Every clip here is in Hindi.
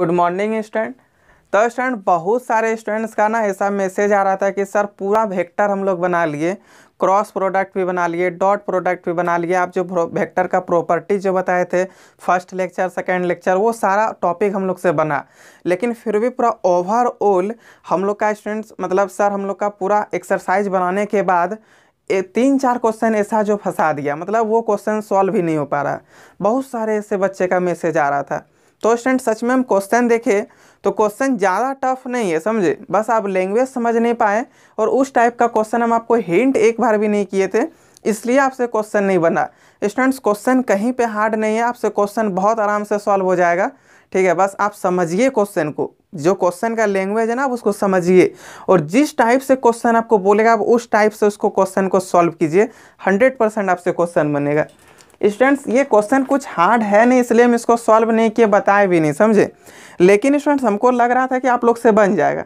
गुड मॉर्निंग स्टूडेंट तो स्टूडेंट बहुत सारे स्टूडेंट्स का ना ऐसा मैसेज आ रहा था कि सर पूरा वेक्टर हम लोग बना लिए क्रॉस प्रोडक्ट भी बना लिए डॉट प्रोडक्ट भी बना लिए आप जो वेक्टर का प्रॉपर्टी जो बताए थे फर्स्ट लेक्चर सेकेंड लेक्चर वो सारा टॉपिक हम लोग से बना लेकिन फिर भी पूरा ओवरऑल हम लोग का स्टूडेंट्स मतलब सर हम लोग का पूरा एक्सरसाइज बनाने के बाद ए, तीन चार क्वेश्चन ऐसा जो फंसा दिया मतलब वो क्वेश्चन सॉल्व ही नहीं हो पा रहा बहुत सारे ऐसे बच्चे का मैसेज आ रहा था तो स्टूडेंट सच में हम क्वेश्चन देखें तो क्वेश्चन ज़्यादा टफ नहीं है समझे बस आप लैंग्वेज समझ नहीं पाए और उस टाइप का क्वेश्चन हम आपको हिंट एक बार भी नहीं किए थे इसलिए आपसे क्वेश्चन नहीं बना स्टूडेंट्स क्वेश्चन कहीं पे हार्ड नहीं है आपसे क्वेश्चन बहुत आराम से सॉल्व हो जाएगा ठीक है बस आप समझिए क्वेश्चन को जो क्वेश्चन का लैंग्वेज है ना आप उसको समझिए और जिस टाइप से क्वेश्चन आपको बोलेगा आप उस टाइप से उसको क्वेश्चन को सॉल्व कीजिए हंड्रेड परसेंट आपसे क्वेश्चन बनेगा स्टूडेंट्स ये क्वेश्चन कुछ हार्ड है नहीं इसलिए हम इसको सॉल्व नहीं किए बताए भी नहीं समझे लेकिन स्टूडेंट्स हमको लग रहा था कि आप लोग से बन जाएगा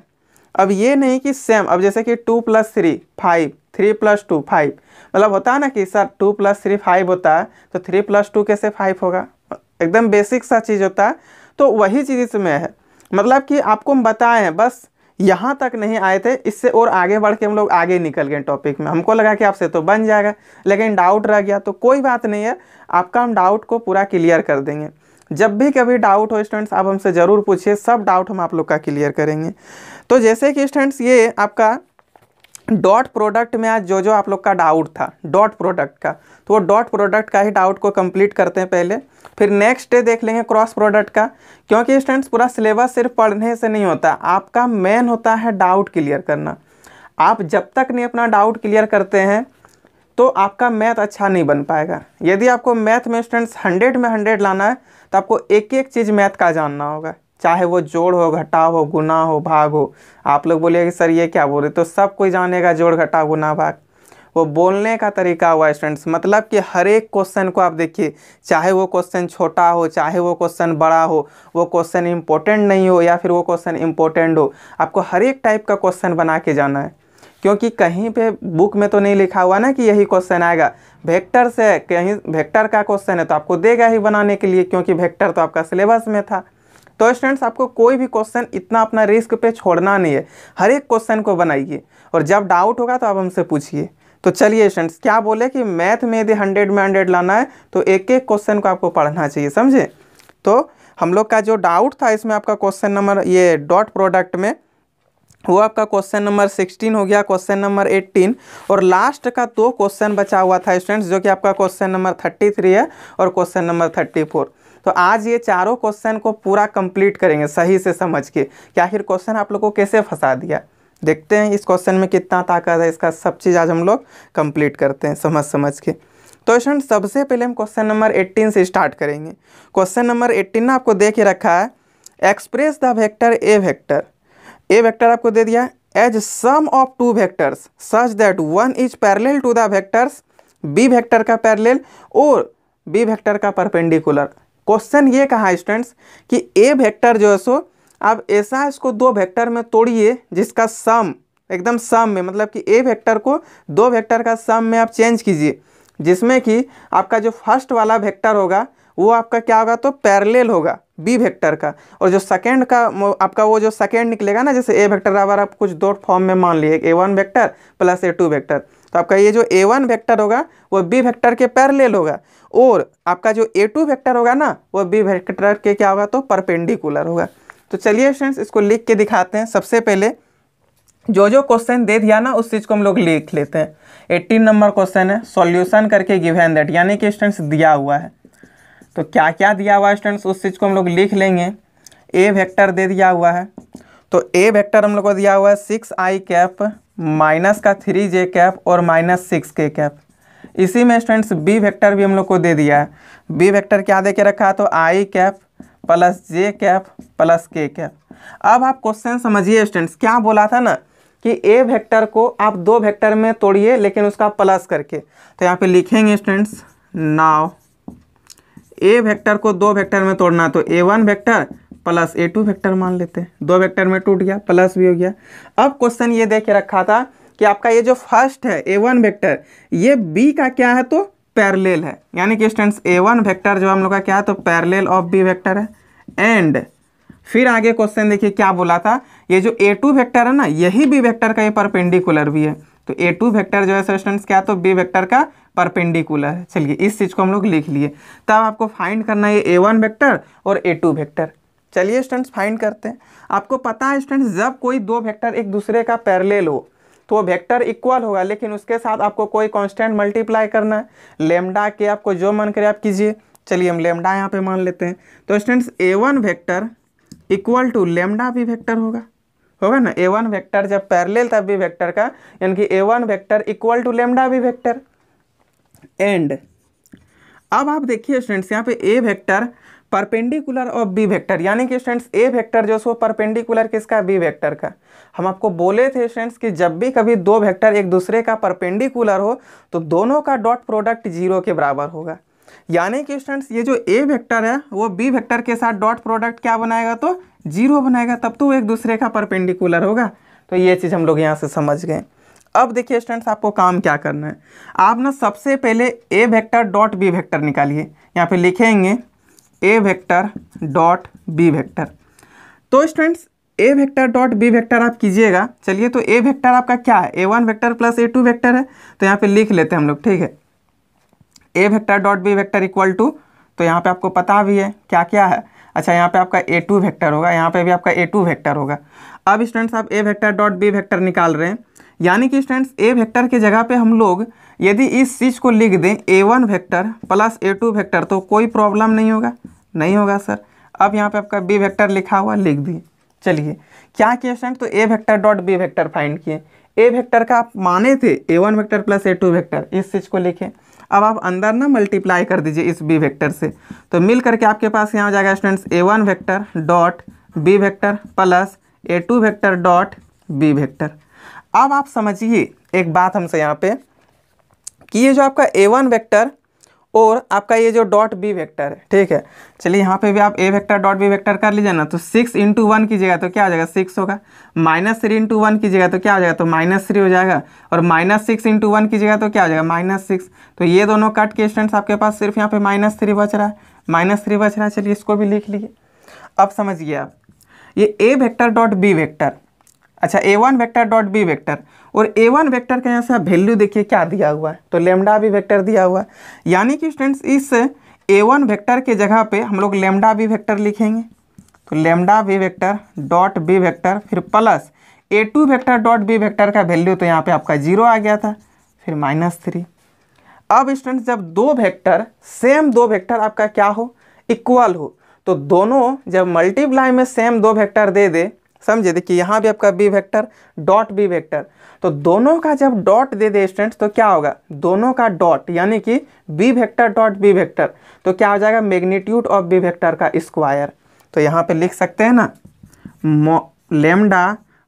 अब ये नहीं कि सेम अब जैसे कि two plus three five three plus two five मतलब होता है ना कि sir two plus three five होता है तो थ्री प्लस टू कैसे फाइव होगा एकदम बेसिक सा चीज़ होता है तो वही चीज़ इसमें है मतलब कि आपको हम हैं बस यहाँ तक नहीं आए थे इससे और आगे बढ़ के हम लोग आगे निकल गए टॉपिक में हमको लगा कि आपसे तो बन जाएगा लेकिन डाउट रह गया तो कोई बात नहीं है आपका हम डाउट को पूरा क्लियर कर देंगे जब भी कभी डाउट हो स्टूडेंट्स आप हमसे ज़रूर पूछिए सब डाउट हम आप लोग का क्लियर करेंगे तो जैसे कि स्टूडेंट्स ये आपका डॉट प्रोडक्ट में आज जो जो आप लोग का डाउट था डॉट प्रोडक्ट का तो वो डॉट प्रोडक्ट का ही डाउट को कंप्लीट करते हैं पहले फिर नेक्स्ट डे देख लेंगे क्रॉस प्रोडक्ट का क्योंकि स्टूडेंट्स पूरा सिलेबस सिर्फ पढ़ने से नहीं होता आपका मेन होता है डाउट क्लियर करना आप जब तक नहीं अपना डाउट क्लियर करते हैं तो आपका मैथ अच्छा नहीं बन पाएगा यदि आपको मैथ में स्टूडेंट्स हंड्रेड में हंड्रेड लाना है तो आपको एक एक चीज़ मैथ का जानना होगा चाहे वो जोड़ हो घटाव हो गुना हो भाग हो आप लोग बोलिएगा सर ये क्या बोल रहे तो सब कोई जानेगा जोड़ घटाव गुना भाग वो बोलने का तरीका हुआ स्टूडेंट्स मतलब कि हर एक क्वेश्चन को आप देखिए चाहे वो क्वेश्चन छोटा हो चाहे वो क्वेश्चन बड़ा हो वो क्वेश्चन इंपॉर्टेंट नहीं हो या फिर वो क्वेश्चन इंपॉर्टेंट हो आपको हर एक टाइप का क्वेश्चन बना के जाना है क्योंकि कहीं पे बुक में तो नहीं लिखा हुआ ना कि यही क्वेश्चन आएगा वेक्टर से कहीं वेक्टर का क्वेश्चन है तो आपको देगा ही बनाने के लिए क्योंकि वेक्टर तो आपका सिलेबस में था तो स्टूडेंट्स आपको कोई भी क्वेश्चन इतना अपना रिस्क पे छोड़ना नहीं है हर एक क्वेश्चन को बनाइए और जब डाउट होगा तो आप हमसे पूछिए तो चलिए स्टूडेंट्स क्या बोले कि मैथ में यदि हंड्रेड में हंड्रेड लाना है तो एक एक क्वेश्चन को आपको पढ़ना चाहिए समझे तो हम लोग का जो डाउट था इसमें आपका क्वेश्चन नंबर ये डॉट प्रोडक्ट में वो आपका क्वेश्चन नंबर सिक्सटीन हो गया क्वेश्चन नंबर एट्टीन और लास्ट का दो क्वेश्चन बचा हुआ था स्टूडेंट्स जो कि आपका क्वेश्चन नंबर थर्टी थ्री है और क्वेश्चन नंबर थर्टी फोर तो आज ये चारों क्वेश्चन को पूरा कंप्लीट करेंगे सही से समझ के कि आखिर क्वेश्चन आप लोग को कैसे फंसा दिया देखते हैं इस क्वेश्चन में कितना ताकत है इसका सब चीज़ आज हम लोग कंप्लीट करते हैं समझ समझ के तो स्टूडेंट सबसे पहले हम क्वेश्चन नंबर 18 से स्टार्ट करेंगे क्वेश्चन नंबर 18 ना आपको दे के रखा है express the vector A vector A vector आपको दे दिया as sum of two vectors such that one is parallel to the vectors B vector का पैरेलल और बी वेक्टर का परपेंडिकुलर क्वेश्चन ये कहा स्टूडेंट्स कि ए वेक्टर जो है सो आप ऐसा इसको दो वेक्टर में तोड़िए जिसका सम एकदम सम में मतलब कि ए वेक्टर को दो वेक्टर का सम में आप चेंज कीजिए जिसमें कि आपका जो फर्स्ट वाला वेक्टर होगा वो आपका क्या होगा तो पैरेलल होगा बी वेक्टर का और जो सेकंड का आपका वो जो सेकंड निकलेगा ना जैसे ए वेक्टर अगर आप कुछ दो फॉर्म में मान लिए A one vector plus A two vector तो आपका ये जो ए वन वैक्टर होगा वो बी वैक्टर के पैरेलल होगा और आपका जो ए टू वैक्टर होगा ना वो बी वैक्टर के क्या होगा तो परपेंडिकुलर होगा तो चलिए फ्रेंड्स इसको लिख के दिखाते हैं सबसे पहले जो जो क्वेश्चन दे दिया ना उस चीज़ को हम लोग लिख लेते हैं एट्टीन नंबर क्वेश्चन है सॉल्यूशन करके गिव एंड दैट यानी कि स्टूडेंट्स दिया हुआ है तो क्या क्या दिया हुआ है स्टूडेंट्स उस चीज़ को हम लोग लिख लेंगे ए वेक्टर दे दिया हुआ है तो ए वेक्टर हम लोग को दिया हुआ है सिक्स आई कैप माइनस का थ्री जे कैप और माइनस सिक्स के कैप इसी में स्टूडेंट्स बी वेक्टर भी हम लोग को दे दिया है बी वेक्टर क्या दे के रखा है तो I cap plus J cap plus K cap अब आप क्वेश्चन समझिए स्टूडेंट्स क्या बोला था ना कि ए वेक्टर को आप दो वेक्टर में तोड़िए लेकिन उसका प्लस करके तो यहाँ पे लिखेंगे स्टूडेंट्स नाव ए वेक्टर को दो वेक्टर में तोड़ना तो A one vector plus A two vector मान लेते हैं दो वैक्टर में टूट गया प्लस भी हो गया अब क्वेश्चन ये देख के रखा था कि आपका ये जो फर्स्ट है ए वन वैक्टर ये बी का क्या है तो पैरलेल है यानी कि स्टूडेंट्स ए वन वैक्टर जो हम लोग का क्या है तो पैरलेल ऑफ बी वैक्टर है एंड फिर आगे क्वेश्चन देखिए क्या बोला था ये जो ए टू वैक्टर है ना यही बी वैक्टर का ये परपेंडिकुलर भी है तो ए टू वैक्टर जो है सर स्टूडेंट्स क्या तो बी वैक्टर का परपेंडिकुलर है चलिए इस चीज़ को हम लोग लिख लिए तब आपको फाइंड करना है ए वन वैक्टर और ए टू वैक्टर चलिए स्टूडेंट्स फाइंड करते हैं आपको पता है स्टूडेंट्स जब कोई दो वेक्टर एक दूसरे का पैरेलल हो तो वो वेक्टर इक्वल होगा लेकिन उसके साथ आपको कोई कांस्टेंट मल्टीप्लाई करना है लेमडा के आपको जो मन करे आप कीजिए चलिए हम लेमडा यहाँ पे मान लेते हैं तो students A one vector equal to lambda भी वेक्टर होगा होगा ना ए वन वैक्टर जब पैरेलल तब भी वैक्टर का यानी कि A one vector equal to lambda B vector and अब आप देखिए स्टूडेंट्स यहाँ पे A vector perpendicular of B vector यानी कि स्टूडेंट्स ए वेक्टर जो सो परपेंडिकुलर किसका बी वेक्टर का हम आपको बोले थे स्टूडेंट्स कि जब भी कभी दो वेक्टर एक दूसरे का परपेंडिकुलर हो तो दोनों का डॉट प्रोडक्ट जीरो के बराबर होगा यानी कि स्टेंड्स ये जो ए वेक्टर है वो बी वेक्टर के साथ डॉट प्रोडक्ट क्या बनाएगा तो जीरो बनाएगा तब तो वो एक दूसरे का परपेंडिकुलर होगा तो ये चीज़ हम लोग यहाँ से समझ गए अब देखिए स्टूडेंट्स आपको काम क्या करना है आप ना सबसे पहले A vector dot B vector निकालिए यहाँ पे लिखेंगे A vector dot B vector तो students A vector dot B vector आप कीजिएगा चलिए तो ए वेक्टर आपका क्या है A one vector plus A two vector है तो यहाँ पे लिख लेते हैं हम लोग ठीक है A vector dot B vector equal to तो यहाँ पे आपको पता भी है क्या क्या है अच्छा यहाँ पे आपका ए टू वेक्टर होगा यहाँ पे भी आपका ए टू वेक्टर होगा अब स्टूडेंट्स आप A vector dot B vector निकाल रहे हैं यानी कि स्टूडेंट्स ए वेक्टर के जगह पे हम लोग यदि इस चीज़ को लिख दें A one vector plus A two vector तो कोई प्रॉब्लम नहीं होगा नहीं होगा सर अब यहाँ पे आपका बी वेक्टर लिखा हुआ लिख दिए चलिए क्या तो किए स्टूडेंट तो A vector dot B vector find किए ए वेक्टर का आप माने थे A one vector plus A two vector इस चीज़ को लिखें अब आप अंदर ना मल्टीप्लाई कर दीजिए इस बी वेक्टर से तो मिल करके आपके पास यहाँ हो जाएगा students A one vector dot B vector plus A two vector dot B vector अब आप समझिए एक बात हमसे यहाँ पे कि ये जो आपका ए वन वैक्टर और आपका ये जो डॉट बी वेक्टर है ठीक है चलिए यहाँ पे भी आप A vector dot B vector कर लीजिए ना तो सिक्स इंटू वन कीजिएगा तो क्या हो जाएगा सिक्स होगा माइनस थ्री इंटू वन कीजिएगा तो क्या हो जाएगा तो माइनस थ्री हो जाएगा और माइनस सिक्स इंटू वन कीजिएगा तो क्या हो जाएगा माइनस सिक्स तो ये दोनों कट के स्टूडेंट्स आपके पास सिर्फ यहाँ पे माइनस थ्री बच रहा है माइनस थ्री बच रहा है चलिए इसको भी लिख लीजिए अब समझिए आप ये A vector dot B vector अच्छा A one vector dot B vector और ए वन वैक्टर का यहाँ से वैल्यू देखिए क्या दिया हुआ है तो लेमडा भी वैक्टर दिया हुआ है यानी कि स्टूडेंट्स इस ए वन वैक्टर के जगह पे हम लोग लेमडा भी वैक्टर लिखेंगे तो lambda B vector dot B vector फिर plus A two vector dot B vector का वैल्यू तो यहाँ पे आपका जीरो आ गया था फिर माइनस थ्री अब स्टूडेंट्स जब दो वेक्टर सेम दो वेक्टर आपका क्या हो इक्वल हो तो दोनों जब मल्टीप्लाई में सेम दो वेक्टर दे दे समझे देखिए यहाँ भी आपका B vector dot B vector तो दोनों का जब डॉट दे दे स्टूडेंट्स तो क्या होगा दोनों का डॉट यानी कि B vector dot B vector तो क्या हो जाएगा मैग्नीट्यूड ऑफ बी वेक्टर का स्क्वायर तो यहाँ पे लिख सकते हैं ना मो lambda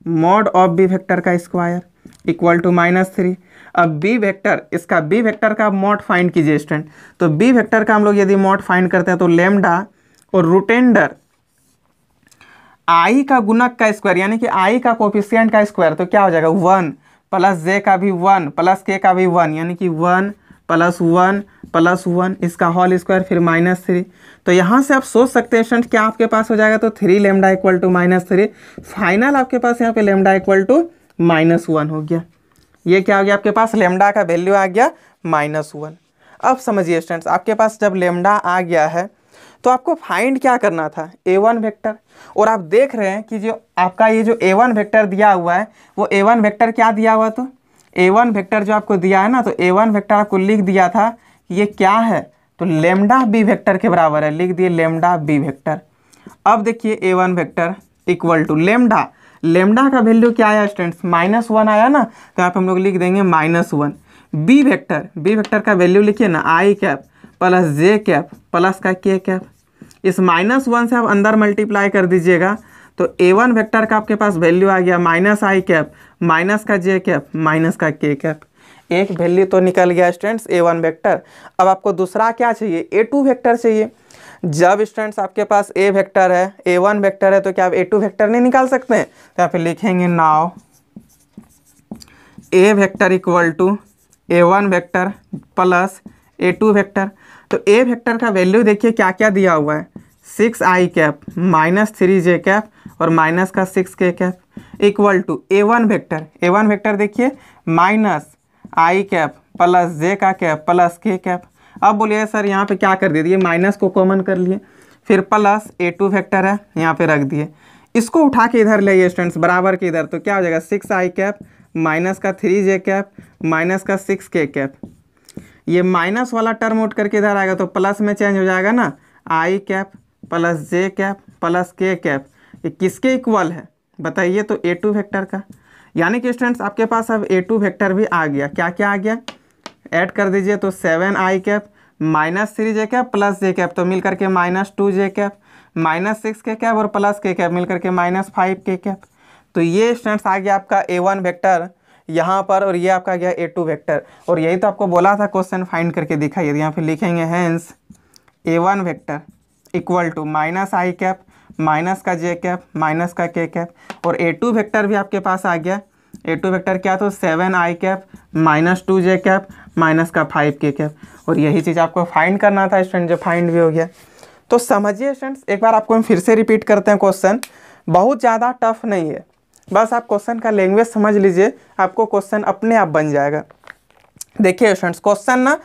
mod of B vector का square equal to minus three अब बी वेक्टर इसका बी वेक्टर का मॉड फाइंड कीजिए स्टूडेंट तो बी वेक्टर का हम लोग यदि मॉड फाइंड करते हैं तो लेमडा और रूटेंडर आई का गुणक का स्क्वायर यानी कि आई का कोफिशियंट का स्क्वायर तो क्या हो जाएगा वन प्लस जे का भी वन प्लस के का भी वन यानी कि one plus one plus one इसका होल स्क्वायर फिर माइनस थ्री तो यहाँ से आप सोच सकते हैं स्टूडेंट क्या आपके पास हो जाएगा तो three lambda equal to minus three final आपके पास यहाँ पे lambda equal to minus one हो गया ये क्या हो गया आपके पास लेमडा का वैल्यू आ गया माइनस वन अब समझिए स्टूडेंट्स आपके पास जब लेमडा आ गया है तो आपको फाइंड क्या करना था ए वन वैक्टर और आप देख रहे हैं कि जो आपका ये जो ए वन वैक्टर दिया हुआ है वो ए वन वैक्टर क्या दिया हुआ तो ए वन वैक्टर जो आपको दिया है ना तो ए वन वैक्टर आपको लिख दिया था कि ये क्या है तो लेमडा बी वैक्टर के बराबर है लिख दिए लेमडा बी वैक्टर अब देखिए A one vector equal to lambda lambda का वैल्यू क्या आया स्टूडेंट्स माइनस वन आया ना तो यहाँ हम लोग लिख देंगे minus one B vector B vector का वैल्यू लिखिए ना I cap plus J cap plus का के कैप इस माइनस वन से आप अंदर मल्टीप्लाई कर दीजिएगा तो ए वन वैक्टर का आपके पास वैल्यू आ गया माइनस आई कैप माइनस का जे कैप माइनस का के कैप एक वैल्यू तो निकल गया स्टूडेंट्स ए वन वैक्टर अब आपको दूसरा क्या चाहिए ए टू वैक्टर चाहिए जब स्टूडेंट्स आपके पास ए वेक्टर है ए वन वैक्टर है तो क्या आप ए टू वैक्टर नहीं निकाल सकते हैं तो आप लिखेंगे now A vector equal to A one vector plus A two vector तो ए वेक्टर का वैल्यू देखिए क्या क्या दिया हुआ है six I cap minus three J cap और माइनस का six K cap equal to A one vector A one vector देखिए minus I cap plus J का कैप प्लस के कैप अब बोलिए सर यहाँ पे क्या कर दिए माइनस को कॉमन कर लिए फिर प्लस ए टू वैक्टर है यहाँ पे रख दिए इसको उठा के इधर ले स्टूडेंट्स बराबर के इधर तो क्या हो जाएगा सिक्स आई कैप माइनस का थ्री जे कैप माइनस का सिक्स के कैप ये माइनस वाला टर्म उठ करके इधर आएगा तो प्लस में चेंज हो जाएगा ना I cap plus J cap plus K cap ये किसके इक्वल है बताइए तो ए टू वैक्टर का यानी कि स्टूडेंट्स आपके पास अब ए टू वैक्टर भी आ गया क्या क्या आ गया ऐड कर दीजिए तो seven I cap minus three J cap plus J cap तो मिल करके माइनस टू जे cap minus six K cap और प्लस के कैप मिल करके माइनस फाइव के कैप तो ये स्टूडेंट्स आ गया आपका ए वन वैक्टर यहाँ पर और ये आपका गया ए टू वैक्टर और यही तो आपको बोला था क्वेश्चन फाइंड करके दिखाइए यहाँ पर लिखेंगे hence A one vector equal to minus I cap minus का जे कैप माइनस का के कैप और ए टू वैक्टर भी आपके पास आ गया ए टू वैक्टर क्या तो seven I cap minus two J cap minus का फाइव के कैप और यही चीज़ आपको फाइंड करना था स्टूडेंट जो फाइंड भी हो गया तो समझिए स्टूडेंट्स एक बार आपको हम फिर से रिपीट करते हैं क्वेश्चन बहुत ज़्यादा टफ नहीं है बस आप क्वेश्चन का लैंग्वेज समझ लीजिए आपको क्वेश्चन अपने आप बन जाएगा देखिए स्टूडेंट्स क्वेश्चन ना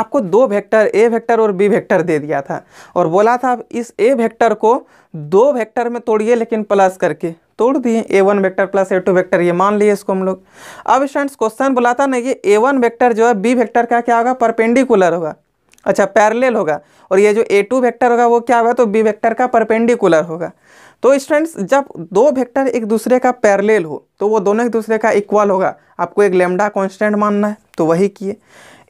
आपको दो वेक्टर ए वेक्टर और बी वेक्टर दे दिया था और बोला था आप इस ए वेक्टर को दो वेक्टर में तोड़िए लेकिन प्लस करके तोड़ दिए A one vector plus A two vector ये मान लिए इसको हम लोग अब स्टूडेंट्स क्वेश्चन बोला था ना ये ए वन वैक्टर जो है बी वैक्टर का क्या होगा परपेंडिकुलर होगा अच्छा पैरेलल होगा और ये जो ए टू वैक्टर होगा वो क्या होगा तो बी वैक्टर का परपेंडिकुलर होगा तो स्टूडेंट्स जब दो वेक्टर एक दूसरे का पैरेलल हो तो वो दोनों एक दूसरे का इक्वल होगा आपको एक लेमडा कांस्टेंट मानना है तो वही किए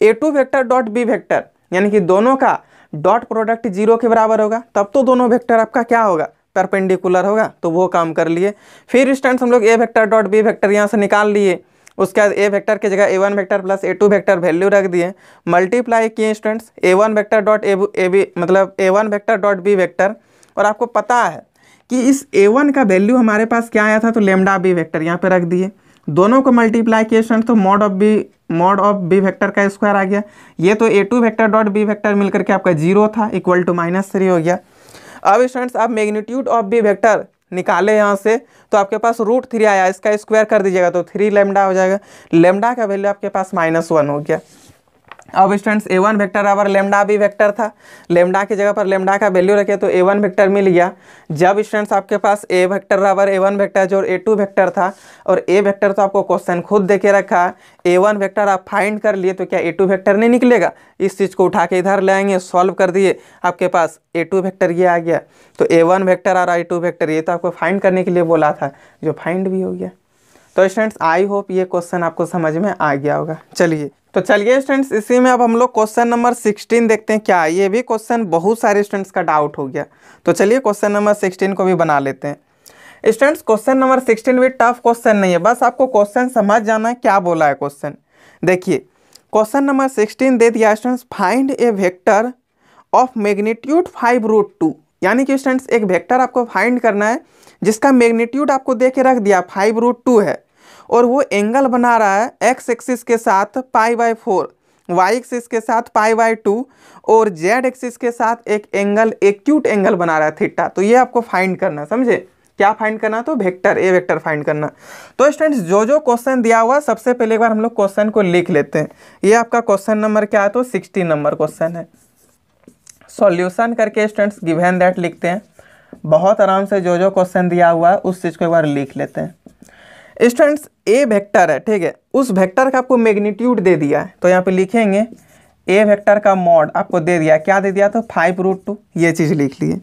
A two vector dot B vector यानी कि दोनों का डॉट प्रोडक्ट जीरो के बराबर होगा तब तो दोनों वेक्टर आपका क्या होगा परपेंडिकुलर होगा तो वो काम कर लिए फिर स्टूडेंट्स हम लोग A vector dot B vector यहाँ से निकाल लिए उसके बाद ए वेक्टर की जगह A one vector plus A two vector value रख दिए मल्टीप्लाई किए students A one vector dot A B मतलब A one vector dot B vector और आपको पता है कि इस ए वन का वैल्यू हमारे पास क्या आया था तो लेमडा बी वेक्टर यहाँ पे रख दिए दोनों को मल्टीप्लाइकेशन तो mod of B mod of B vector का स्क्वायर आ गया ये तो A two vector dot B vector मिलकर के आपका जीरो था इक्वल टू माइनस थ्री हो गया अब स्टूडेंट्स आप मैग्नीट्यूड ऑफ बी वैक्टर निकाले यहाँ से तो आपके पास रूट थ्री आया इसका स्क्वायर कर दीजिएगा तो थ्री लेमडा हो जाएगा लेमडा का वैल्यू आपके पास माइनस वन हो गया अब स्टूडेंट्स ए वन वैक्टर आवर लेमडा भी वेक्टर था लेमडा की जगह पर लेमडा का वैल्यू रखे तो ए वन वैक्टर मिल गया जब स्टूडेंट्स आपके पास ए वैक्टर आवर ए वन वैक्टर जो ए टू वैक्टर था और ए वैक्टर तो आपको क्वेश्चन खुद दे के रखा ए वन वैक्टर आप फाइंड कर लिए तो क्या ए टू वैक्टर नहीं निकलेगा इस चीज़ को उठा के इधर ले आएंगे सॉल्व कर दिए आपके पास ए टू वैक्टर ये आ गया तो ए वन वैक्टर और ए टू वैक्टर ये तो आपको फाइंड करने के लिए बोला था जो फाइंड भी हो गया तो स्टूडेंट्स आई होप ये क्वेश्चन आपको समझ में आ गया होगा चलिए तो चलिए स्टूडेंट्स इसी में अब हम लोग क्वेश्चन नंबर सिक्सटीन देखते हैं क्या ये भी क्वेश्चन बहुत सारे स्टूडेंट्स का डाउट हो गया तो चलिए क्वेश्चन नंबर सिक्सटीन को भी बना लेते हैं स्टूडेंट्स क्वेश्चन नंबर सिक्सटीन भी टफ क्वेश्चन नहीं है बस आपको क्वेश्चन समझ जाना है क्या बोला है क्वेश्चन देखिए क्वेश्चन नंबर सिक्सटीन दे दिया students find A vector of magnitude five root two यानी कि स्टूडेंट्स एक वेक्टर आपको फाइंड करना है जिसका मैग्नीट्यूड आपको दे के रख दिया फाइव रूट टू है और वो एंगल बना रहा है एक्स एक्सिस के साथ pi by four Y axis के साथ पाई बाई टू और जेड एक्सिस के साथ एक एंगल एक्यूट एंगल बना रहा है थीटा तो ये आपको फाइंड करना समझे क्या फाइंड तो करना तो वेक्टर ए वेक्टर फाइंड करना तो स्टूडेंट्स जो जो क्वेश्चन दिया हुआ सबसे पहले एक बार हम लोग क्वेश्चन को लिख लेते हैं ये आपका क्वेश्चन नंबर क्या है तो सिक्सटी नंबर क्वेश्चन है सॉल्यूशन करके स्टूडेंट्स गिवेन दैट लिखते हैं बहुत आराम से जो जो क्वेश्चन दिया हुआ है उस चीज़ को एक बार लिख लेते हैं स्टूडेंट्स ए वेक्टर है ठीक है उस वेक्टर का आपको मैग्नीट्यूड दे दिया है तो यहाँ पे लिखेंगे ए वेक्टर का मॉड आपको दे दिया क्या दे दिया तो फाइव रूट टू ये चीज़ लिख लिए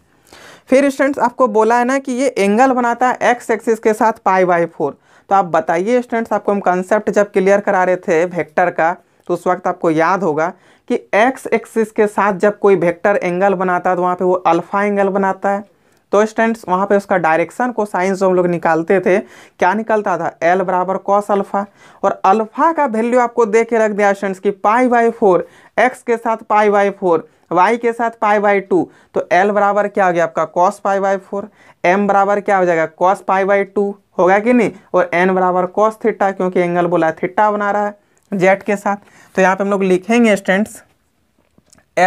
फिर स्टूडेंट्स आपको बोला है ना कि ये एंगल बनाता है एक्स एक्सिस के साथ पाई बाई फोर तो आप बताइए स्टूडेंट्स आपको हम कंसेप्ट जब क्लियर करा रहे थे वेक्टर का तो उस वक्त आपको याद होगा कि एक्स एक्सिस के साथ जब कोई वेक्टर एंगल बनाता है तो वहाँ पे वो अल्फ़ा एंगल बनाता है तो स्टूडेंट्स वहाँ पे उसका डायरेक्शन को साइंस जो हम लोग निकालते थे क्या निकलता था एल बराबर कॉस अल्फ़ा और अल्फ़ा का वैल्यू आपको दे के रख दिया स्टूडेंट्स कि पाई बाई फोर एक्स के साथ पाई बाई फोर वाई के साथ पाई बाई टू तो एल बराबर क्या हो गया आपका cos pi by four M बराबर क्या हो जाएगा कॉस पाई बाई टू होगा कि नहीं और एन बराबर कॉस थिट्टा क्योंकि एंगल बोला थिट्टा बना रहा है जेड के साथ तो यहाँ पे हम लोग लिखेंगे स्टूडेंट्स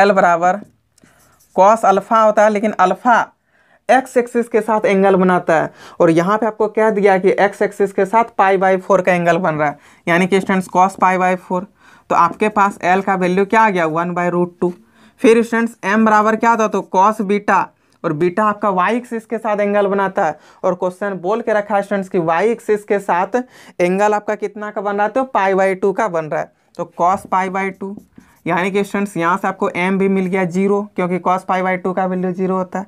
एल बराबर कॉस अल्फ़ा होता है लेकिन अल्फ़ा एक्स एक्सिस के साथ एंगल बनाता है और यहाँ पे आपको कह दिया कि एक्स एक्सिस के साथ पाई बाई फोर का एंगल बन रहा है यानी कि students cos pi by four तो आपके पास एल का वैल्यू क्या आ गया वन बाई रूट टू फिर स्टूडेंट्स एम बराबर क्या था तो कॉस बीटा और बीटा आपका वाई एक्सिस के साथ एंगल बनाता है और क्वेश्चन बोल के रखा है स्टूडेंट्स कि वाई एक्सिस के साथ एंगल आपका कितना का बन रहा है तो पाई बाई टू का बन रहा है तो कॉस पाई बाई टू यानी कि स्टूडेंट्स यहाँ से आपको एम भी मिल गया जीरो क्योंकि कॉस पाई बाई टू का वैल्यू जीरो होता है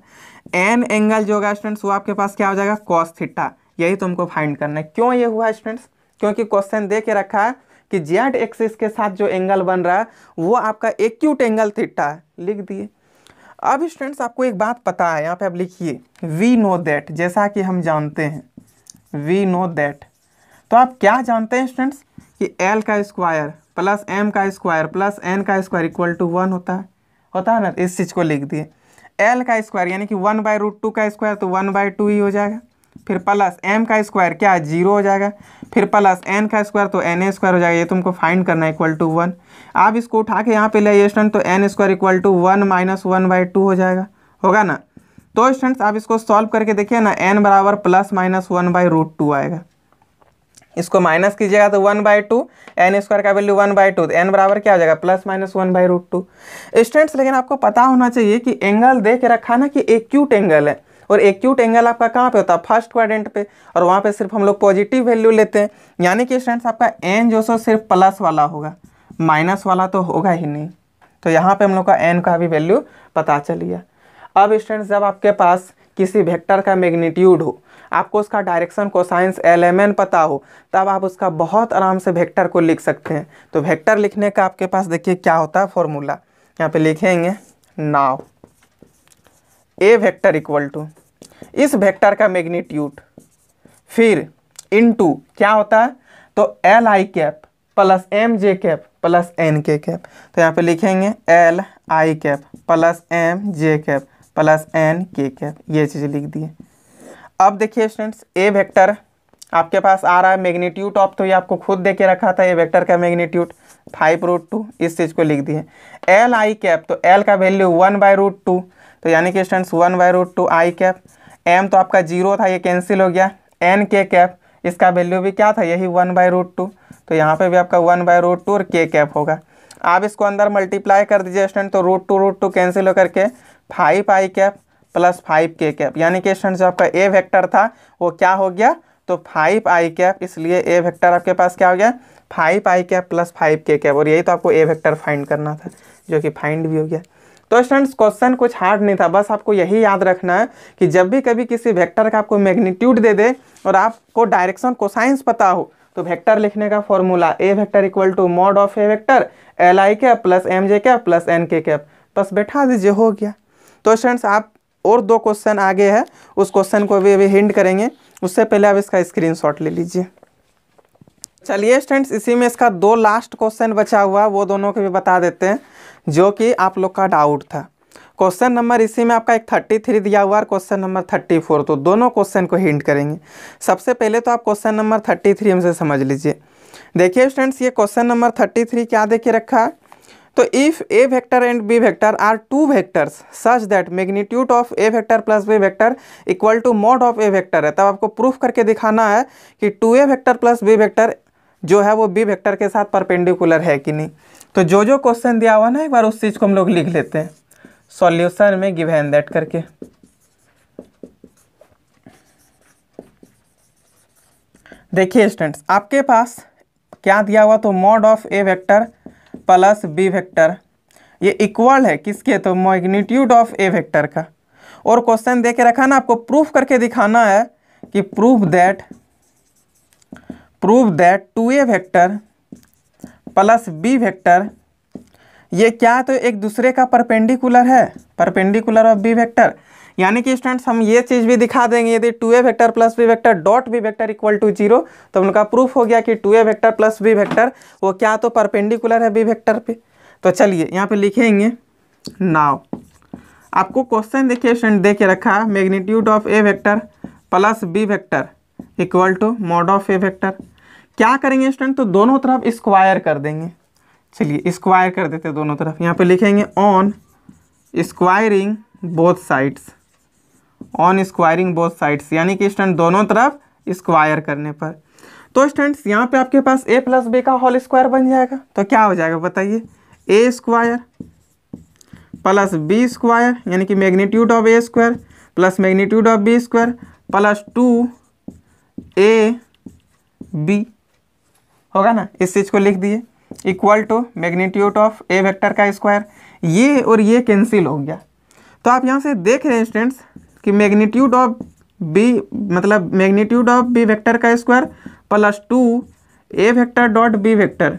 एन एंगल जो होगा स्टूडेंट्स वो आपके पास क्या हो जाएगा कॉस थीटा यही तुमको फाइंड करना है क्यों ये हुआ स्टूडेंट्स क्योंकि क्वेश्चन दे के रखा है कि जेड एक्सिस के साथ जो एंगल बन रहा है वो आपका एक्यूट एंगल थीटा लिख दिए अब स्टूडेंट्स आपको एक बात पता है यहाँ पे आप लिखिए वी नो दैट जैसा कि हम जानते हैं वी नो दैट तो आप क्या जानते हैं स्टूडेंट्स कि एल का स्क्वायर प्लस एम का स्क्वायर प्लस एन का स्क्वायर इक्वल टू वन होता है होता है ना इस चीज़ को लिख दिए एल का स्क्वायर यानी कि वन बाय रूट टू का स्क्वायर तो वन बाय टू ही हो जाएगा फिर प्लस एम का स्क्वायर क्या है जीरो हो जाएगा फिर प्लस एन का स्क्वायर तो एन ए स्क्वायर हो जाएगा ये तुमको फाइंड करना है इक्वल टू वन आप इसको उठा के यहाँ पे ले स्टूडेंट तो N square equal to one minus one by two हो जाएगा होगा ना तो स्टूडेंट्स आप इसको सॉल्व करके देखिए ना एन बराबर plus minus one by root two आएगा इसको माइनस कीजिएगा तो one by two N square का value one by two N बराबर क्या हो जाएगा plus minus one by root two students लेकिन आपको पता होना चाहिए कि एंगल दे के रखा ना कि एक्यूट एंगल है और एक्यूट एंगल आपका कहाँ पे होता है फर्स्ट क्वाड्रेंट पे और वहाँ पे सिर्फ हम लोग पॉजिटिव वैल्यू लेते हैं यानी कि स्टूडेंट्स आपका एन जो सो सिर्फ प्लस वाला होगा माइनस वाला तो होगा ही नहीं तो यहाँ पर हम लोग का एन का भी वैल्यू पता चलिए अब स्टूडेंट्स जब आपके पास किसी वेक्टर का मैग्नीट्यूड हो आपको उसका डायरेक्शन को साइंस एल एम एन पता हो तब आप उसका बहुत आराम से वेक्टर को लिख सकते हैं तो वेक्टर लिखने का आपके पास देखिए क्या होता है फॉर्मूला यहाँ पे लिखेंगे now A vector equal to इस वेक्टर का मैग्नीट्यूड फिर टू क्या होता है तो L I cap plus M J cap plus N K cap तो यहाँ पे लिखेंगे L I cap plus M J cap plus N K cap ये चीज़ लिख दिए अब देखिए स्टूडेंट्स ए वेक्टर आपके पास आ रहा है मैग्नीट्यूड ऑफ तो ये आपको खुद दे के रखा था ये वेक्टर का मैग्नीट्यूड फाइव रूट टू इस चीज़ को लिख दिए एल आई कैप तो एल का value one by root two तो यानी कि students one by root two I cap M तो आपका जीरो था ये कैंसिल हो गया एन के कैप इसका वैल्यू भी क्या था यही वन बाय रूट टू तो यहाँ पर भी आपका वन बाय रूट टू और के कैप होगा आप इसको अंदर मल्टीप्लाई कर दीजिए स्टूडेंट तो root two root two cancel होकर के five I cap plus five K cap यानी कि स्टूडेंट जो आपका ए वेक्टर था वो क्या हो गया तो फाइव आई कैप इसलिए ए वेक्टर आपके पास क्या हो गया five I cap plus five K cap और यही तो आपको ए वेक्टर फाइंड करना था जो कि फाइंड भी हो गया तो स्टूडेंट्स क्वेश्चन कुछ हार्ड नहीं था बस आपको यही याद रखना है कि जब भी कभी किसी वेक्टर का आपको मैग्नीट्यूड दे दे और आपको डायरेक्शन को साइंस पता हो तो वेक्टर लिखने का formula A vector equal to mod of A vector L I cap plus M J cap plus N K cap बस बैठा दीजिए हो गया तो स्टूडेंट्स आप और दो क्वेश्चन आगे है उस क्वेश्चन को भी अभी हिंट करेंगे उससे पहले आप इसका स्क्रीनशॉट ले लीजिए चलिए स्टूडेंट्स इसी में इसका दो लास्ट क्वेश्चन बचा हुआ वो दोनों के भी बता देते हैं जो कि आप लोग का डाउट था क्वेश्चन नंबर इसी में आपका एक थर्टी थ्री दिया हुआ और क्वेश्चन नंबर थर्टी फोर तो दोनों क्वेश्चन को हिंट करेंगे सबसे पहले तो आप क्वेश्चन नंबर थर्टी थ्री हमसे समझ लीजिए देखिए स्टूडेंट्स ये क्वेश्चन नंबर थर्टी थ्री क्या देखे रखा है तो if A vector and B vector are two vectors such that magnitude of A vector plus B vector equal to mod of A vector है तब आपको प्रूफ करके दिखाना है कि two A vector plus B vector जो है वो बी वेक्टर के साथ परपेंडिकुलर है कि नहीं तो जो जो क्वेश्चन दिया हुआ ना एक बार उस चीज़ को हम लोग लिख लेते हैं सॉल्यूशन में गिव एन दैट करके देखिए स्टूडेंट्स आपके पास क्या दिया हुआ तो mod of A vector plus B vector ये इक्वल है किसके तो मैग्नीट्यूड ऑफ ए वेक्टर का और क्वेश्चन दे के रखा ना आपको प्रूफ करके दिखाना है कि proof that proof that two A vector plus B vector ये क्या है तो एक दूसरे का परपेंडिकुलर है परपेंडिकुलर ऑफ बी वेक्टर यानी कि स्टूडेंट्स हम ये चीज़ भी दिखा देंगे यदि two A vector plus B vector dot B vector equal to zero तो उनका प्रूफ हो गया कि two A vector plus B vector वो क्या तो परपेंडिकुलर है बी वेक्टर पे तो चलिए यहाँ पे लिखेंगे नाव आपको क्वेश्चन देखिए स्टूडेंट दे के रखा magnitude of A vector plus B vector equal to mod of A vector क्या करेंगे स्टूडेंट तो दोनों तरफ स्क्वायर कर देंगे चलिए स्क्वायर कर देते दोनों तरफ यहाँ पे लिखेंगे on squaring both sides on squaring both sides यानी कि स्टूडेंट दोनों तरफ स्क्वायर करने पर तो स्टूडेंट्स यहाँ पे आपके पास ए प्लस बी का होल स्क्वायर बन जाएगा तो क्या हो जाएगा बताइए A square plus B square यानी कि magnitude of A square plus magnitude of B square plus two A B होगा ना इस चीज़ को लिख दिए equal to magnitude of A vector का स्क्वायर ये और ये कैंसिल हो गया तो आप यहाँ से देख रहे हैं स्टूडेंट्स कि मैग्नीट्यूड ऑफ बी मतलब मैग्नीट्यूड ऑफ बी वेक्टर का square plus two A vector dot B vector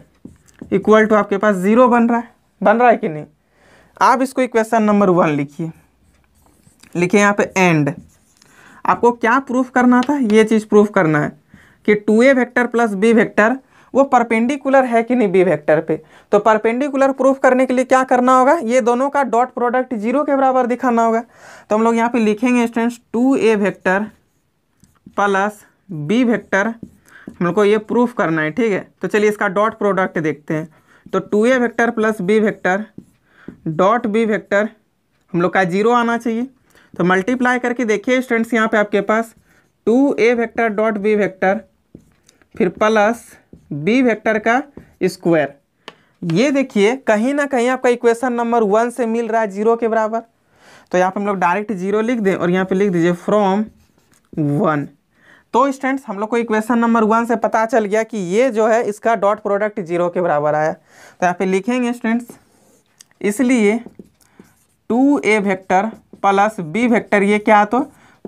equal to आपके पास ज़ीरो बन रहा है बन रहा है कि नहीं आप इसको इक्वेशन नंबर वन लिखिए लिखिए यहाँ पे एंड आपको क्या प्रूफ करना था ये चीज़ प्रूफ करना है कि two A vector plus B vector वो परपेंडिकुलर है कि नहीं बी वेक्टर पे तो परपेंडिकुलर प्रूफ करने के लिए क्या करना होगा ये दोनों का डॉट प्रोडक्ट जीरो के बराबर दिखाना होगा तो हम लोग यहाँ पे लिखेंगे students two A vector plus B vector हम लोग को ये प्रूफ करना है ठीक है तो चलिए इसका डॉट प्रोडक्ट देखते हैं तो two A vector plus B vector dot B vector हम लोग का जीरो आना चाहिए तो मल्टीप्लाई करके देखिए स्टूडेंट्स यहाँ पे आपके पास two A vector dot B vector फिर प्लस बी वेक्टर का स्क्वायर ये देखिए कहीं ना कहीं आपका इक्वेशन नंबर वन से मिल रहा है जीरो के बराबर तो यहाँ पे हम लोग डायरेक्ट जीरो लिख दें और यहाँ पे लिख दीजिए फ्रॉम वन तो स्टूडेंट्स हम लोग को इक्वेशन नंबर वन से पता चल गया कि ये जो है इसका डॉट प्रोडक्ट जीरो के बराबर आया तो यहाँ पे लिखेंगे स्टूडेंट्स इसलिए two A vector plus B vector ये क्या तो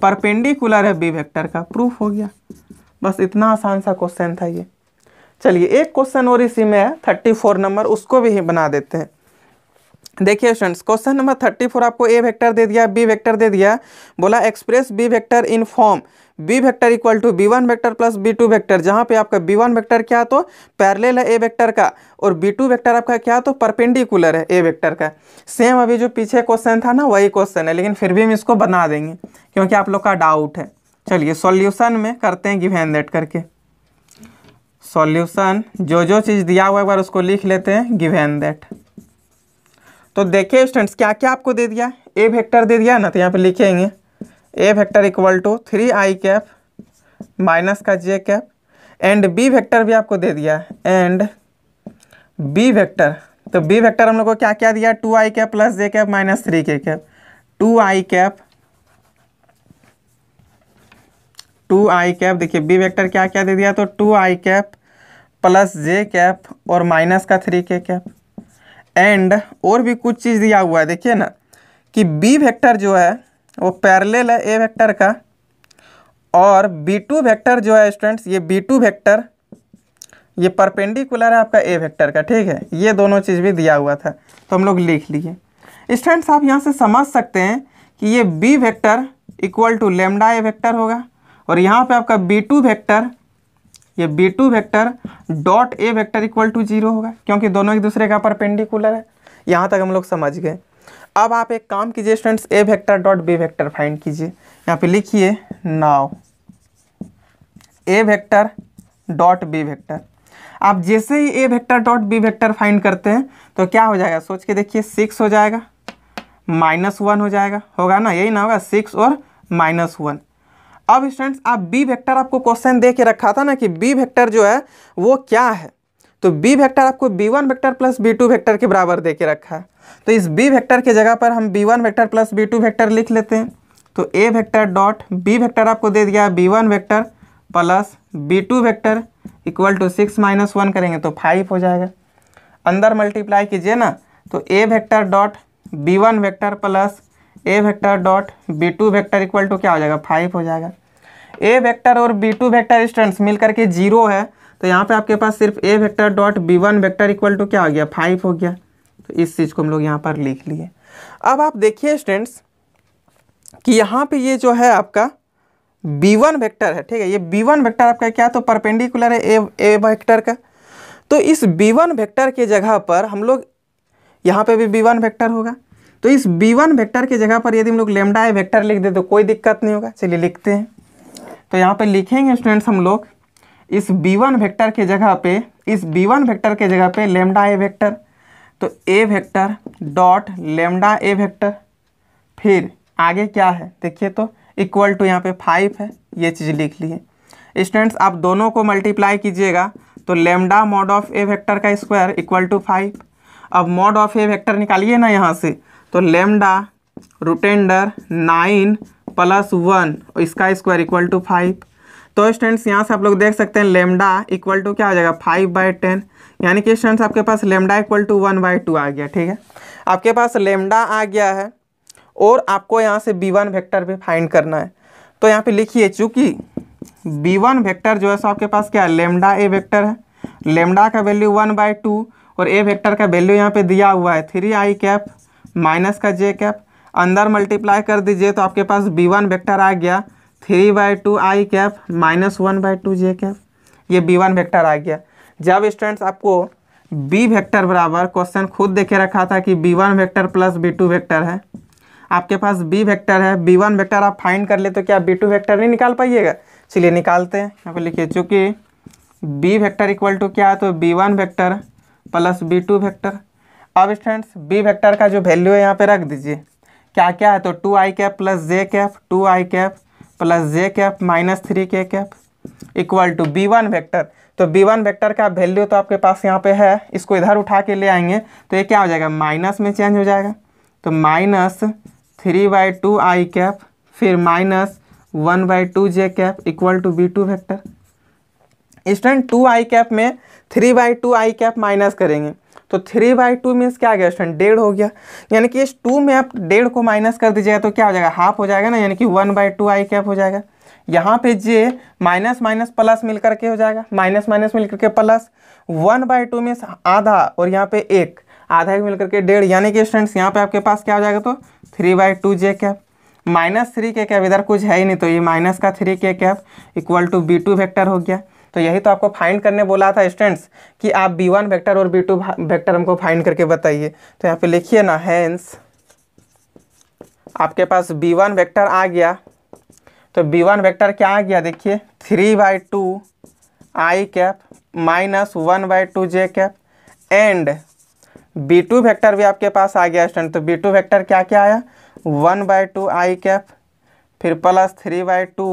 परपेंडिकुलर है बी वेक्टर का प्रूफ हो गया बस इतना आसान सा क्वेश्चन था ये चलिए एक क्वेश्चन और इसी में है थर्टी फोर नंबर उसको भी ही बना देते हैं देखिए students question number thirty four आपको ए वेक्टर दे दिया बी वेक्टर दे दिया बोला express B vector in form B vector equal to B one vector plus B two vector जहाँ पे आपका बी वन वैक्टर क्या तो पैरेलल है ए वेक्टर का और बी टू वैक्टर आपका क्या तो परपेंडिकुलर है ए वेक्टर का सेम अभी जो पीछे क्वेश्चन था ना वही क्वेश्चन है लेकिन फिर भी हम इसको बना देंगे क्योंकि आप लोग का डाउट है चलिए सॉल्यूशन में करते हैं गिव हैंड करके सॉल्यूशन जो जो चीज़ दिया हुआ है एक बार उसको लिख लेते हैं गिवेन दैट तो देखिए स्टूडेंट्स क्या क्या आपको दे दिया ए वेक्टर दे दिया ना तो यहाँ पे लिखेंगे A vector equal to three i cap minus का जे कैप एंड बी वेक्टर भी आपको दे दिया एंड बी वेक्टर तो बी वेक्टर हम लोग को क्या क्या दिया टू आई कैप प्लस जे cap minus three k cap two आई कैप टू आई कैप देखिए बी वेक्टर क्या क्या दे दिया तो टू आई कैप प्लस जे कैप और माइनस का थ्री के कैप एंड और भी कुछ चीज़ दिया हुआ है देखिए ना कि बी वेक्टर जो है वो पैरेलल है ए वेक्टर का और बी टू वेक्टर जो है स्टूडेंट्स ये बी टू वेक्टर ये परपेंडिकुलर है आपका ए वेक्टर का ठीक है ये दोनों चीज़ भी दिया हुआ था तो हम लोग लिख लिए स्टूडेंट्स आप यहाँ से समझ सकते हैं कि ये B vector equal to lambda A vector होगा और यहाँ पे आपका बी टू वैक्टर ये B two vector dot A vector equal to zero होगा क्योंकि दोनों एक दूसरे का परपेंडिकुलर है यहाँ तक हम लोग समझ गए अब आप एक काम कीजिए students A vector dot B vector find कीजिए यहाँ पे लिखिए now A vector dot B vector आप जैसे ही A vector dot B vector find करते हैं तो क्या हो जाएगा सोच के देखिए सिक्स हो जाएगा माइनस वन हो जाएगा होगा ना यही ना होगा सिक्स और माइनस वन अब स्टूडेंट्स आप बी वेक्टर आपको क्वेश्चन दे के रखा था ना कि बी वेक्टर जो है वो क्या है तो बी वेक्टर आपको B one vector plus B two vector के बराबर दे के रखा है तो इस बी वेक्टर के जगह पर हम B one vector plus B two vector लिख लेते हैं तो A vector dot B vector आपको दे दिया B one vector plus B two vector equal to six minus one करेंगे तो फाइव हो जाएगा अंदर मल्टीप्लाई कीजिए ना तो A vector dot B one vector plus A vector dot B two vector equal to क्या हो जाएगा फाइव हो जाएगा ए वेक्टर और बी टू वैक्टर स्टूडेंट्स मिलकर के जीरो है तो यहाँ पे आपके पास सिर्फ A vector dot B one vector equal to क्या हो गया फाइव हो गया तो इस चीज़ को हम लोग यहाँ पर लिख लिए अब आप देखिए स्टूडेंट्स कि यहाँ पे ये जो है आपका बी वन वेक्टर है ठीक है ये बी वन वेक्टर आपका क्या तो परपेंडिकुलर है ए ए वेक्टर का तो इस बी वन वेक्टर के जगह पर हम लोग यहाँ पे भी बी वन वेक्टर होगा तो इस बी वन वैक्टर की जगह पर यदि हम लोग लेमडा आई वैक्टर लिख दे तो कोई दिक्कत नहीं होगा चलिए लिखते हैं तो यहाँ पर लिखेंगे स्टूडेंट्स हम लोग इस बी वन वैक्टर की जगह पर इस बी वन वैक्टर के जगह पर लेमडा ए वैक्टर तो A vector dot lambda A vector फिर आगे क्या है देखिए तो इक्वल टू यहाँ पे फाइव है ये चीज़ लिख लिए स्टूडेंट्स आप दोनों को मल्टीप्लाई कीजिएगा तो lambda mod of A vector का स्क्वायर इक्वल टू फाइव अब मॉड ऑफ ए वेक्टर निकालिए ना यहाँ से तो lambda root under nine plus one इसका स्क्वायर इक्वल टू फाइव तो स्टूडेंट्स यहाँ से आप लोग देख सकते हैं लेमडा इक्वल टू क्या हो जाएगा फाइव बाई टेन यानी कि स्टूडेंट्स आपके पास lambda equal to one by two आ गया ठीक है आपके पास लेमडा आ गया है और आपको यहाँ से बी वन वैक्टर भी फाइंड करना है तो यहाँ पे लिखिए चूँकि बी वन वैक्टर जो है सो आपके पास क्या है लेमडा ए वैक्टर है लेमडा का वैल्यू वन बाई टू और ए वेक्टर का वैल्यू यहाँ पे दिया हुआ है थ्री आई कैप माइनस का जे कैप अंदर मल्टीप्लाई कर दीजिए तो आपके पास बी वन वैक्टर आ गया three by two I cap minus one by two J cap ये बी वन वैक्टर आ गया जब स्टूडेंट्स आपको बी वेक्टर बराबर क्वेश्चन खुद देखे रखा था कि B one vector plus B two vector है आपके पास बी वेक्टर है बी वन वैक्टर आप फाइंड कर ले तो क्या बी टू वैक्टर नहीं निकाल पाइएगा चलिए निकालते हैं यहाँ पर लिखिए चूँकि बी वेक्टर इक्वल टू क्या है तो B one vector plus B two vector अब स्टूडेंट्स बी वेक्टर का जो वैल्यू है यहाँ पे रख दीजिए क्या क्या है तो two I cap plus J cap two I cap plus J cap minus three k cap equal to B one vector तो बी वन वैक्टर का वैल्यू तो आपके पास यहाँ पे है इसको इधर उठा के ले आएंगे तो ये क्या हो जाएगा माइनस में चेंज हो जाएगा तो minus three by two I cap फिर minus one by two J cap equal to B two vector student two I cap में three by two I cap minus करेंगे तो थ्री बाई टू मीन्स क्या आ गया स्टूडेंट डेढ़ हो गया यानी कि इस टू में आप डेढ़ को माइनस कर दीजिएगा तो क्या हो जाएगा हाफ हो जाएगा ना यानी कि one by two I cap हो जाएगा यहाँ पे जे माइनस माइनस प्लस मिल करके हो जाएगा माइनस माइनस मिल करके plus one by two means आधा और यहाँ पे एक आधा एक मिल करके डेढ़ यानी कि स्टूडेंट्स यहाँ पे आपके पास क्या हो जाएगा तो three by two J cap minus three k cap इधर कुछ है ही नहीं तो ये माइनस का three k cap equal to B two vector हो गया तो यही तो आपको फाइंड करने बोला था स्टूडेंट्स कि आप बी वन वैक्टर और बी टू वैक्टर हमको फाइंड करके बताइए तो यहाँ पे लिखिए ना हैंस आपके पास बी वन वैक्टर आ गया तो बी वन वैक्टर क्या आ गया देखिए three by two I cap minus one by two J cap and B two vector भी आपके पास आ गया स्टूडेंट तो बी टू वैक्टर क्या क्या आया one by two I cap फिर plus three by two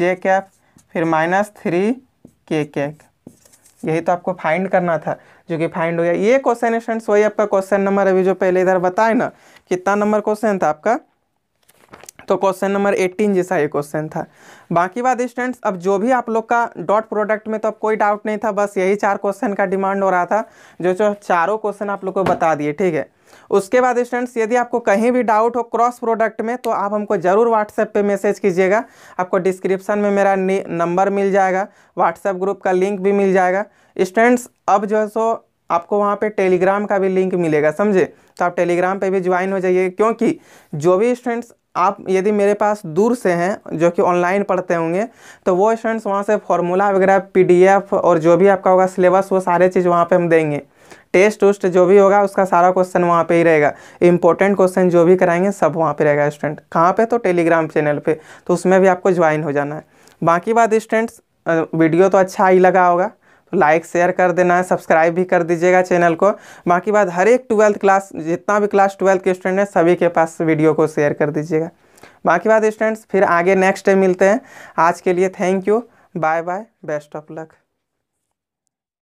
J cap फिर माइनस थ्री के कैक यही तो आपको फाइंड करना था जो कि फाइंड हो गया ये क्वेश्चन है फ्रेंड्स वही आपका क्वेश्चन नंबर अभी जो पहले इधर बताए ना कितना नंबर क्वेश्चन था आपका तो क्वेश्चन नंबर एट्टीन जैसा ये क्वेश्चन था बाकी बात स्टूडेंट्स अब जो भी आप लोग का डॉट प्रोडक्ट में तो अब कोई डाउट नहीं था बस यही चार क्वेश्चन का डिमांड हो रहा था जो जो चारों क्वेश्चन आप लोग को बता दिए ठीक है उसके बाद स्टूडेंट्स यदि आपको कहीं भी डाउट हो क्रॉस प्रोडक्ट में तो आप हमको ज़रूर व्हाट्सएप पे मैसेज कीजिएगा आपको डिस्क्रिप्शन में मेरा नंबर मिल जाएगा व्हाट्सएप ग्रुप का लिंक भी मिल जाएगा स्टूडेंट्स अब जो है सो आपको वहाँ पे टेलीग्राम का भी लिंक मिलेगा समझे तो आप टेलीग्राम पे भी ज्वाइन हो जाइए क्योंकि जो भी स्टूडेंट्स आप यदि मेरे पास दूर से हैं जो कि ऑनलाइन पढ़ते होंगे तो वो स्टूडेंट्स वहाँ से फॉर्मूला वगैरह पीडीएफ और जो भी आपका होगा सिलेबस वो सारे चीज़ वहाँ पे हम देंगे टेस्ट उस्ट जो भी होगा उसका सारा क्वेश्चन वहाँ पे ही रहेगा इंपॉर्टेंट क्वेश्चन जो भी कराएंगे सब वहाँ पे रहेगा स्टूडेंट कहाँ पे तो टेलीग्राम चैनल पे तो उसमें भी आपको ज्वाइन हो जाना है बाकी बात स्टूडेंट्स वीडियो तो अच्छा ही लगा होगा तो लाइक शेयर कर देना है सब्सक्राइब भी कर दीजिएगा चैनल को बाकी बात हर एक ट्वेल्थ क्लास जितना भी क्लास ट्वेल्थ के स्टूडेंट हैं सभी के पास वीडियो को शेयर कर दीजिएगा बाकी बात स्टूडेंट्स फिर आगे नेक्स्ट डे मिलते हैं आज के लिए thank you bye bye best of luck